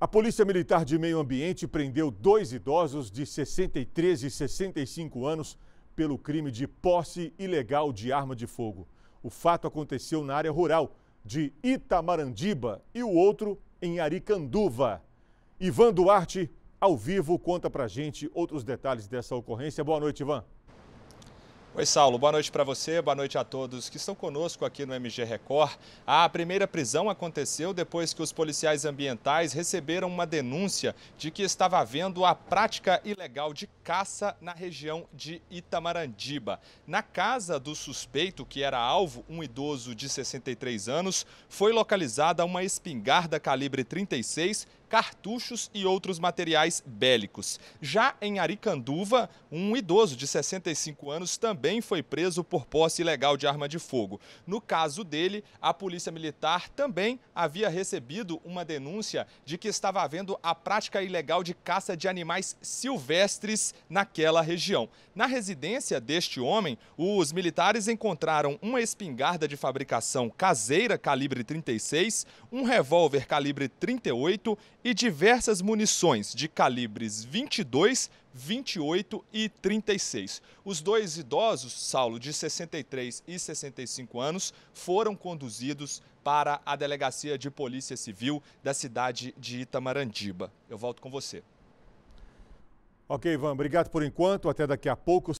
A Polícia Militar de Meio Ambiente prendeu dois idosos de 63 e 65 anos pelo crime de posse ilegal de arma de fogo. O fato aconteceu na área rural de Itamarandiba e o outro em Aricanduva. Ivan Duarte, ao vivo, conta pra gente outros detalhes dessa ocorrência. Boa noite, Ivan. Oi, Saulo. Boa noite para você, boa noite a todos que estão conosco aqui no MG Record. A primeira prisão aconteceu depois que os policiais ambientais receberam uma denúncia de que estava havendo a prática ilegal de caça na região de Itamarandiba. Na casa do suspeito, que era alvo, um idoso de 63 anos, foi localizada uma espingarda calibre 36 cartuchos e outros materiais bélicos. Já em Aricanduva, um idoso de 65 anos também foi preso por posse ilegal de arma de fogo. No caso dele, a Polícia Militar também havia recebido uma denúncia de que estava havendo a prática ilegal de caça de animais silvestres naquela região. Na residência deste homem, os militares encontraram uma espingarda de fabricação caseira calibre 36, um revólver calibre 38 e diversas munições de calibres 22, 28 e 36. Os dois idosos, Saulo, de 63 e 65 anos, foram conduzidos para a Delegacia de Polícia Civil da cidade de Itamarandiba. Eu volto com você. Ok, Ivan, obrigado por enquanto. Até daqui a pouco.